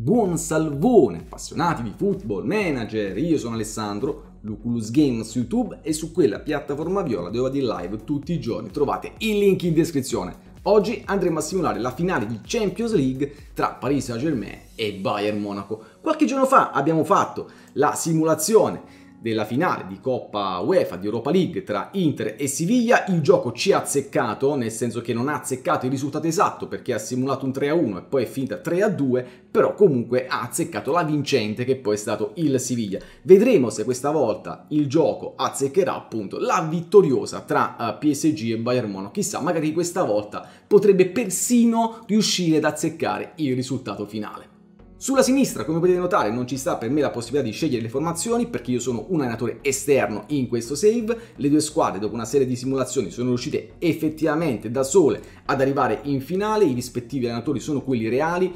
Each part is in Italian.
Buon salvone, appassionati di football, manager, io sono Alessandro, Luculus Game su YouTube e su quella piattaforma viola dove vado in live tutti i giorni trovate il link in descrizione. Oggi andremo a simulare la finale di Champions League tra Paris Saint-Germain e Bayern Monaco. Qualche giorno fa abbiamo fatto la simulazione della finale di Coppa UEFA di Europa League tra Inter e Siviglia. Il gioco ci ha azzeccato, nel senso che non ha azzeccato il risultato esatto perché ha simulato un 3-1 e poi è finita 3-2, però comunque ha azzeccato la vincente che poi è stato il Siviglia. Vedremo se questa volta il gioco azzeccherà appunto la vittoriosa tra eh, PSG e Bayern Monaco. Chissà, magari questa volta potrebbe persino riuscire ad azzeccare il risultato finale. Sulla sinistra, come potete notare, non ci sta per me la possibilità di scegliere le formazioni perché io sono un allenatore esterno in questo save. Le due squadre, dopo una serie di simulazioni, sono riuscite effettivamente da sole ad arrivare in finale. I rispettivi allenatori sono quelli reali.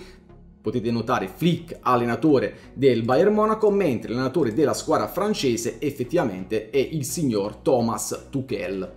Potete notare Flick, allenatore del Bayern Monaco, mentre l'allenatore della squadra francese effettivamente è il signor Thomas Tuchel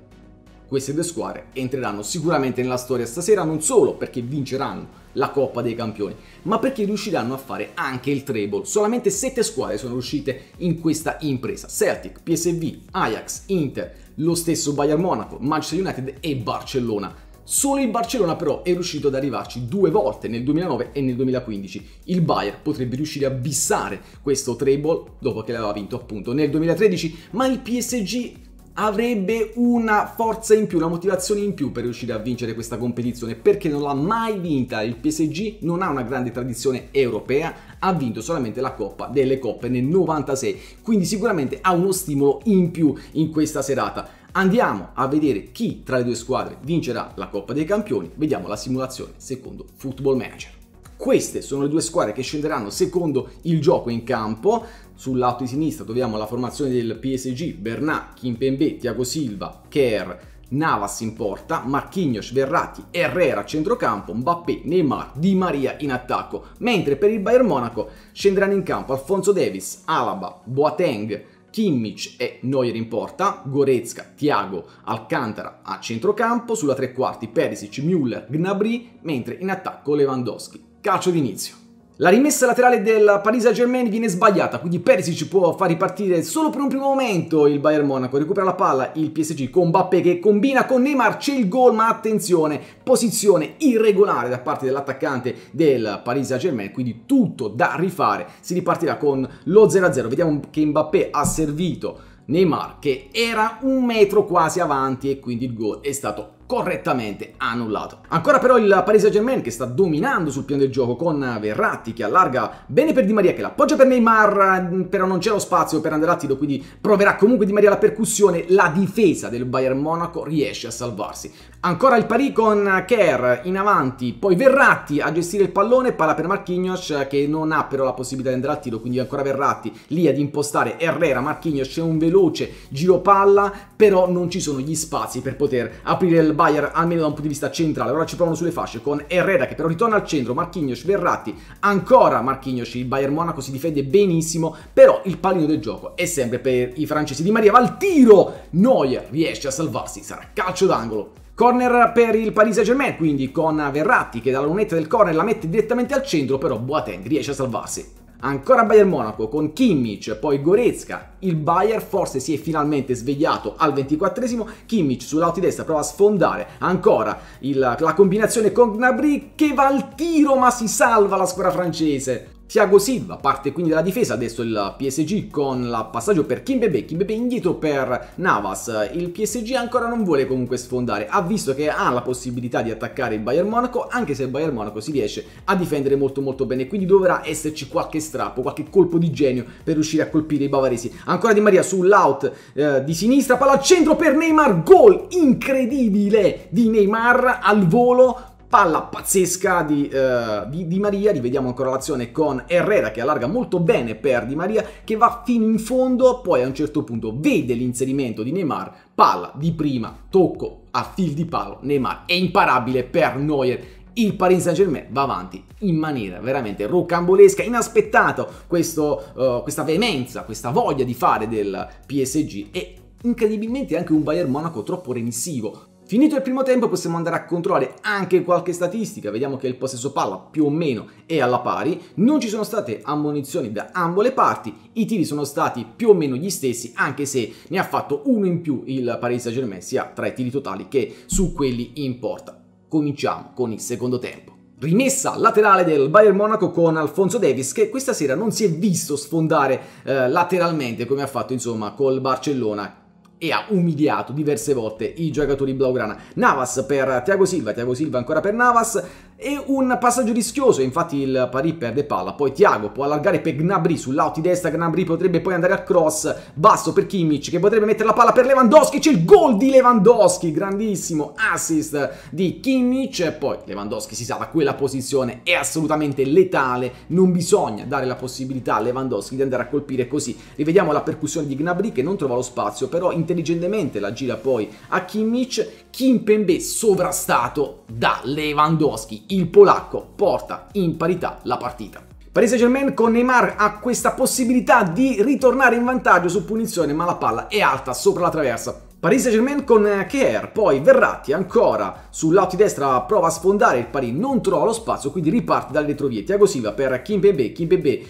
queste due squadre entreranno sicuramente nella storia stasera non solo perché vinceranno la Coppa dei Campioni, ma perché riusciranno a fare anche il treble. Solamente sette squadre sono riuscite in questa impresa. Celtic, PSV, Ajax, Inter, lo stesso Bayern Monaco, Manchester United e Barcellona. Solo il Barcellona però è riuscito ad arrivarci due volte nel 2009 e nel 2015. Il Bayern potrebbe riuscire a bissare questo treble dopo che l'aveva vinto appunto nel 2013, ma il PSG avrebbe una forza in più, una motivazione in più per riuscire a vincere questa competizione perché non l'ha mai vinta. Il PSG non ha una grande tradizione europea, ha vinto solamente la Coppa delle Coppe nel 96, quindi sicuramente ha uno stimolo in più in questa serata. Andiamo a vedere chi tra le due squadre vincerà la Coppa dei Campioni, vediamo la simulazione secondo Football Manager. Queste sono le due squadre che scenderanno secondo il gioco in campo, sul lato di sinistra troviamo la formazione del PSG, Bernat, Kimpembe, Thiago Silva, Kerr, Navas in porta, Marquinhos, Verratti, Herrera a centrocampo, Mbappé, Neymar, Di Maria in attacco, mentre per il Bayern Monaco scenderanno in campo Alfonso Davis, Alaba, Boateng, Kimmich e Neuer in porta, Goretzka, Thiago, Alcantara a centrocampo, sulla tre quarti Perisic, Müller, Gnabry, mentre in attacco Lewandowski. Calcio d'inizio. La rimessa laterale del Paris Saint-Germain viene sbagliata, quindi Perisic può far ripartire solo per un primo momento il Bayern Monaco. Recupera la palla il PSG con Mbappé che combina con Neymar, c'è il gol, ma attenzione, posizione irregolare da parte dell'attaccante del Paris Saint-Germain, quindi tutto da rifare. Si ripartirà con lo 0-0. Vediamo che Mbappé ha servito Neymar che era un metro quasi avanti e quindi il gol è stato correttamente annullato. Ancora però il Paris Saint-Germain che sta dominando sul piano del gioco con Verratti che allarga bene per Di Maria che l'appoggia per Neymar, però non c'è lo spazio per Andreattilo, quindi proverà comunque Di Maria la percussione, la difesa del Bayern Monaco riesce a salvarsi. Ancora il Paris con Kerr in avanti, poi Verratti a gestire il pallone, palla per Marquinhos che non ha però la possibilità di andare al tiro, quindi ancora Verratti lì ad impostare Herrera, Marquinhos c'è un veloce giro palla, però non ci sono gli spazi per poter aprire il Bayern almeno da un punto di vista centrale. Ora ci provano sulle fasce con Herrera che però ritorna al centro, Marchignos, Verratti, ancora Marchignos, il Bayern Monaco si difende benissimo, però il pallino del gioco è sempre per i francesi. Di Maria va al tiro, Neuer riesce a salvarsi, sarà calcio d'angolo. Corner per il Paris Saint Germain, quindi con Verratti che dalla lunetta del corner la mette direttamente al centro, però Boateng riesce a salvarsi. Ancora Bayern Monaco con Kimmich, poi Goretzka. Il Bayern forse si è finalmente svegliato al 24esimo. Kimmich sull'auto destra prova a sfondare ancora il, la combinazione con Gnabry che va al tiro ma si salva la squadra francese. Thiago Silva parte quindi dalla difesa, adesso il PSG con il passaggio per Kimbebe, Kimbebe indietro per Navas, il PSG ancora non vuole comunque sfondare, ha visto che ha la possibilità di attaccare il Bayern Monaco, anche se il Bayern Monaco si riesce a difendere molto molto bene, quindi dovrà esserci qualche strappo, qualche colpo di genio per riuscire a colpire i bavaresi. Ancora Di Maria sull'out eh, di sinistra, palla al centro per Neymar, gol incredibile di Neymar al volo, palla pazzesca di, uh, di, di, Maria, rivediamo ancora l'azione con Herrera che allarga molto bene per Di Maria che va fino in fondo, poi a un certo punto vede l'inserimento di Neymar, palla di prima, tocco a fil di palo, Neymar è imparabile per Neuer il Paris Saint Germain va avanti in maniera veramente rocambolesca, inaspettato questo, uh, questa veemenza, questa voglia di fare del PSG e incredibilmente anche un Bayern Monaco troppo remissivo, Finito il primo tempo possiamo andare a controllare anche qualche statistica, vediamo che il possesso palla più o meno è alla pari, non ci sono state ammonizioni da ambo le parti, i tiri sono stati più o meno gli stessi anche se ne ha fatto uno in più il Paris Saint Germain sia tra i tiri totali che su quelli in porta. Cominciamo con il secondo tempo. Rimessa laterale del Bayern Monaco con Alfonso Davis che questa sera non si è visto sfondare eh, lateralmente come ha fatto insomma col Barcellona e ha umiliato diverse volte i giocatori blaugrana. Navas per Tiago Silva, Tiago Silva ancora per Navas, e un passaggio rischioso, infatti il Parì perde palla, poi Thiago può allargare per Gnabry sull'out di destra, Gnabry potrebbe poi andare a cross basso per Kimmich che potrebbe mettere la palla per Lewandowski, c'è il gol di Lewandowski, grandissimo assist di Kimmich, poi Lewandowski si sa da quella posizione è assolutamente letale, non bisogna dare la possibilità a Lewandowski di andare a colpire così, rivediamo la percussione di Gnabry che non trova lo spazio, però intelligentemente la gira poi a Kimmich, Kimpembe sovrastato da Lewandowski il polacco porta in parità la partita. Paris Saint Germain con Neymar ha questa possibilità di ritornare in vantaggio su punizione, ma la palla è alta sopra la traversa Paris Saint-Germain con eh, Keher, poi Verratti ancora sul lato di destra prova a sfondare il Paris, non trova lo spazio, quindi riparte dalle retrovie. Tiago Silva per Kimpembe, Kimpembe eh,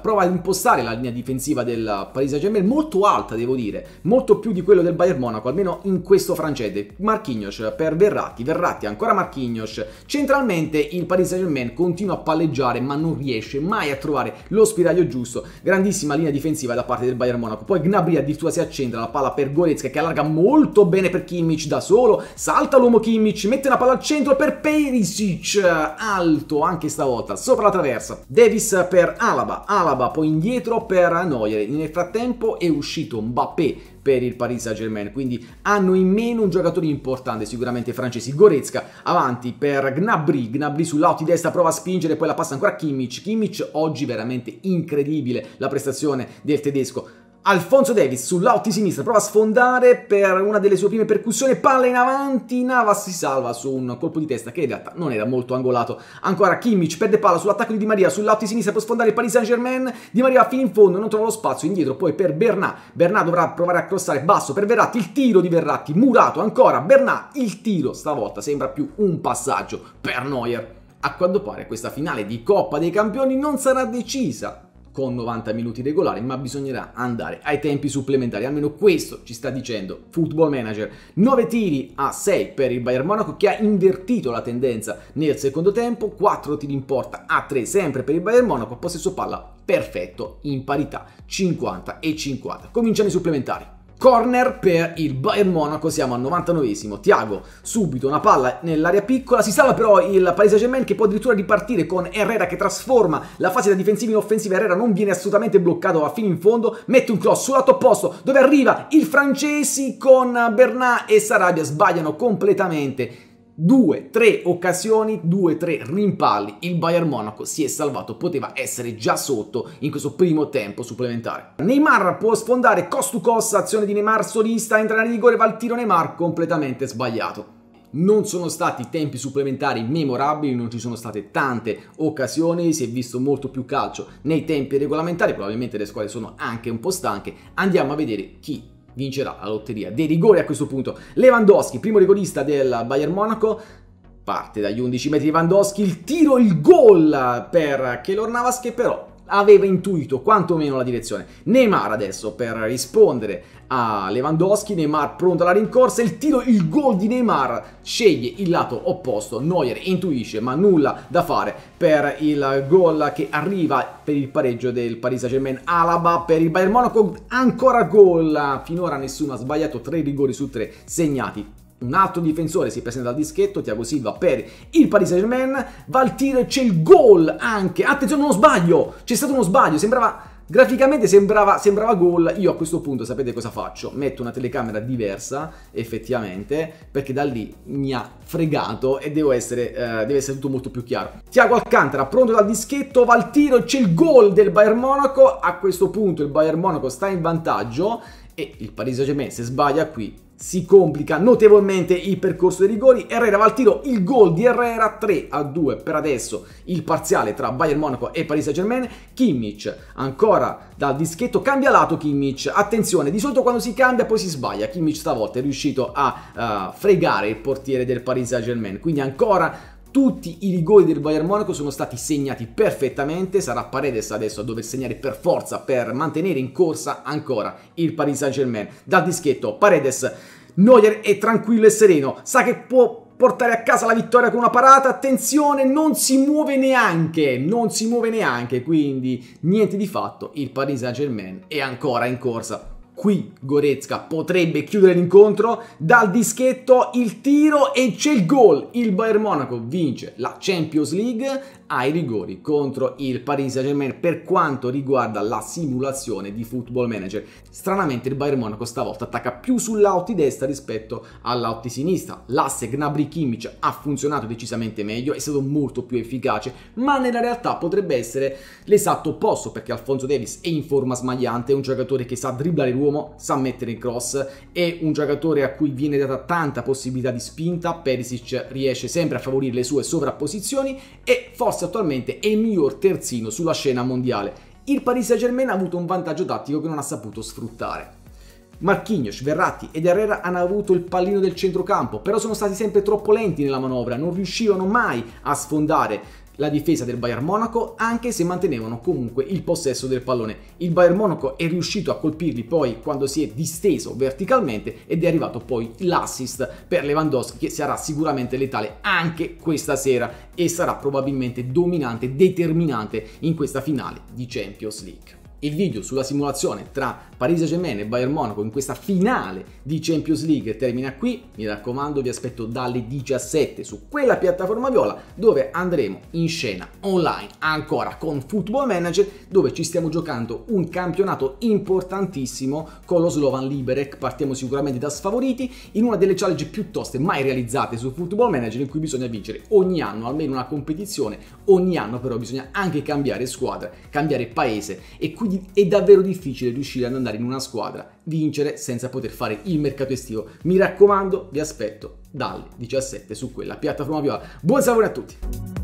prova a impostare la linea difensiva del Paris Saint-Germain, molto alta devo dire, molto più di quello del Bayern Monaco, almeno in questo francese. Marquinhos per Verratti, Verratti ancora Marquinhos. Centralmente il Paris Saint-Germain continua a palleggiare ma non riesce mai a trovare lo spiraglio giusto. Grandissima linea difensiva da parte del Bayern Monaco, poi Gnabry addirittura si accentra la palla per Goretzka che allarga molto bene per Kimmich da solo, salta l'uomo Kimmich, mette una palla al centro per Perisic, alto anche stavolta, sopra la traversa, Davis per Alaba, Alaba poi indietro per Neuer, nel frattempo è uscito Mbappé per il Paris Saint Germain, quindi hanno in meno un giocatore importante, sicuramente francesi, Gorezca, avanti per Gnabry, Gnabry sul di destra prova a spingere, poi la passa ancora a Kimmich, Kimmich oggi veramente incredibile la prestazione del tedesco, Alfonso Davis sull'out di sinistra prova a sfondare per una delle sue prime percussioni, palla in avanti, Navas si salva su un colpo di testa che in realtà non era molto angolato. Ancora Kimmich perde palla sull'attacco di Di Maria, sull'out di sinistra può sfondare il Paris Saint Germain, Di Maria fino in fondo, non trova lo spazio indietro, poi per Bernat, Bernat dovrà provare a crossare basso per Verratti, il tiro di Verratti, murato ancora, Bernat, il tiro stavolta sembra più un passaggio per Neuer. A quanto pare questa finale di Coppa dei Campioni non sarà decisa con 90 minuti regolari, ma bisognerà andare ai tempi supplementari. Almeno questo ci sta dicendo Football Manager. 9 tiri a 6 per il Bayern Monaco che ha invertito la tendenza nel secondo tempo, 4 tiri in porta a 3 sempre per il Bayern Monaco, possesso palla perfetto in parità 50 e 50. Cominciano i supplementari. Corner per il Bayern Monaco, siamo al 99esimo. Tiago, subito una palla nell'area piccola. Si salva però il Paris Saint-Germain che può addirittura ripartire con Herrera che trasforma la fase da difensiva in offensiva. Herrera non viene assolutamente bloccato, va fino in fondo. Mette un cross sul lato opposto dove arriva il francesi con Bernat e Sarabia. Sbagliano completamente due, tre occasioni, due, tre rimpalli. Il Bayern Monaco si è salvato, poteva essere già sotto in questo primo tempo supplementare. Neymar può sfondare cost to cost, azione di Neymar solista, entra in rigore, va il tiro Neymar completamente sbagliato. Non sono stati tempi supplementari memorabili, non ci sono state tante occasioni, si è visto molto più calcio nei tempi regolamentari, probabilmente le squadre sono anche un po' stanche. Andiamo a vedere chi vincerà la lotteria dei rigori a questo punto. Lewandowski, primo rigorista del Bayern Monaco, parte dagli 11 metri Lewandowski, il tiro, il gol per Keylor Navas che però aveva intuito quantomeno la direzione. Neymar adesso per rispondere a Lewandowski, Neymar pronto alla rincorsa, il tiro, il gol di Neymar sceglie il lato opposto, Neuer intuisce ma nulla da fare per il gol che arriva per il pareggio del Paris Saint Germain, Alaba per il Bayern Monaco, ancora gol, finora nessuno ha sbagliato, tre rigori su tre segnati, un altro difensore si presenta al dischetto, Tiago Silva per il Paris Saint Germain, va al tiro e c'è il gol anche, attenzione uno sbaglio, c'è stato uno sbaglio, sembrava, graficamente sembrava, sembrava gol, io a questo punto sapete cosa faccio? Metto una telecamera diversa effettivamente, perché da lì mi ha fregato e essere, eh, deve essere tutto molto più chiaro. Tiago Alcantara pronto dal dischetto, va al tiro e c'è il gol del Bayern Monaco, a questo punto il Bayern Monaco sta in vantaggio e il Paris Saint Germain se sbaglia qui si complica notevolmente il percorso dei rigori. Herrera va al tiro, il gol di Herrera 3 a 2 per adesso il parziale tra Bayern Monaco e Paris Saint Germain. Kimmich ancora dal dischetto, cambia lato Kimmich. Attenzione, di solito quando si cambia poi si sbaglia. Kimmich stavolta è riuscito a uh, fregare il portiere del Paris Saint Germain. Quindi ancora tutti i rigori del Bayern Monaco sono stati segnati perfettamente, sarà Paredes adesso a dover segnare per forza per mantenere in corsa ancora il Paris Saint Germain. Dal dischetto Paredes, Neuer è tranquillo e sereno, sa che può portare a casa la vittoria con una parata, attenzione non si muove neanche, non si muove neanche, quindi niente di fatto, il Paris Saint Germain è ancora in corsa Qui Goretzka potrebbe chiudere l'incontro dal dischetto, il tiro e c'è il gol. Il Bayern Monaco vince la Champions League ai rigori contro il Paris Saint-Germain per quanto riguarda la simulazione di Football Manager. Stranamente il Bayern Monaco stavolta attacca più sull'auti destra rispetto all'auti sinistra. L'asse Gnabry Kimmich ha funzionato decisamente meglio, è stato molto più efficace, ma nella realtà potrebbe essere l'esatto opposto perché Alfonso Davis è in forma smagliante, è un giocatore che sa dribblare ruolo Romo sa mettere il cross, è un giocatore a cui viene data tanta possibilità di spinta, Perisic riesce sempre a favorire le sue sovrapposizioni e forse attualmente è il miglior terzino sulla scena mondiale. Il Paris Saint Germain ha avuto un vantaggio tattico che non ha saputo sfruttare. Marchignos, Verratti ed Herrera hanno avuto il pallino del centrocampo, però sono stati sempre troppo lenti nella manovra, non riuscivano mai a sfondare la difesa del Bayern Monaco anche se mantenevano comunque il possesso del pallone. Il Bayern Monaco è riuscito a colpirli poi quando si è disteso verticalmente ed è arrivato poi l'assist per Lewandowski che sarà sicuramente letale anche questa sera e sarà probabilmente dominante, determinante in questa finale di Champions League il video sulla simulazione tra Paris Saint-Germain e Bayern Monaco in questa finale di Champions League termina qui. Mi raccomando, vi aspetto dalle 17 su quella piattaforma viola dove andremo in scena online ancora con Football Manager dove ci stiamo giocando un campionato importantissimo con lo Slovan Liberec. Partiamo sicuramente da sfavoriti in una delle challenge più toste mai realizzate su Football Manager in cui bisogna vincere ogni anno almeno una competizione Ogni anno però bisogna anche cambiare squadra, cambiare paese e quindi è davvero difficile riuscire ad andare in una squadra, vincere senza poter fare il mercato estivo. Mi raccomando, vi aspetto dalle 17 su quella piattaforma viola. Buon salve a tutti!